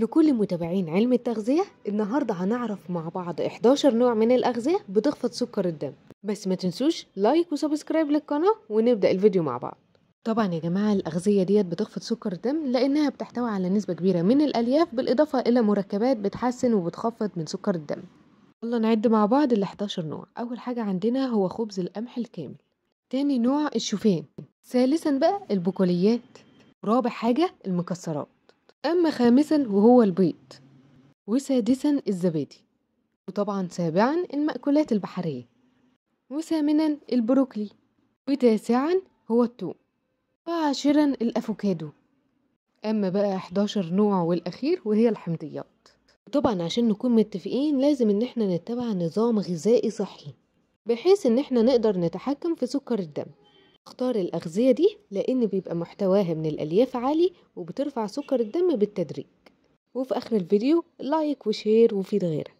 لكل متابعين علم التغذية النهاردة هنعرف مع بعض 11 نوع من الأغذية بتخفض سكر الدم بس ما تنسوش لايك وسبسكرايب للقناة ونبدأ الفيديو مع بعض طبعا يا جماعة الأغذية ديت بتخفض سكر الدم لأنها بتحتوي على نسبة كبيرة من الألياف بالإضافة إلى مركبات بتحسن وبتخفض من سكر الدم يلا نعد مع بعض ال 11 نوع أول حاجة عندنا هو خبز القمح الكامل تاني نوع الشوفان ثالثا بقى البقوليات رابع حاجة المكسرات أما خامسا وهو البيض وسادسا الزبادي وطبعا سابعا المأكولات البحرية وثامنا البروكلي وتاسعا هو التوم وعاشرا الأفوكادو أما بقى 11 نوع والأخير وهي الحمضيات طبعا عشان نكون متفقين لازم ان احنا نتبع نظام غذائي صحي بحيث ان احنا نقدر نتحكم في سكر الدم اختار الأغذية دي لأن بيبقى محتواها من الألياف عالي وبترفع سكر الدم بالتدريج وفي آخر الفيديو لايك وشير وفيد غيرك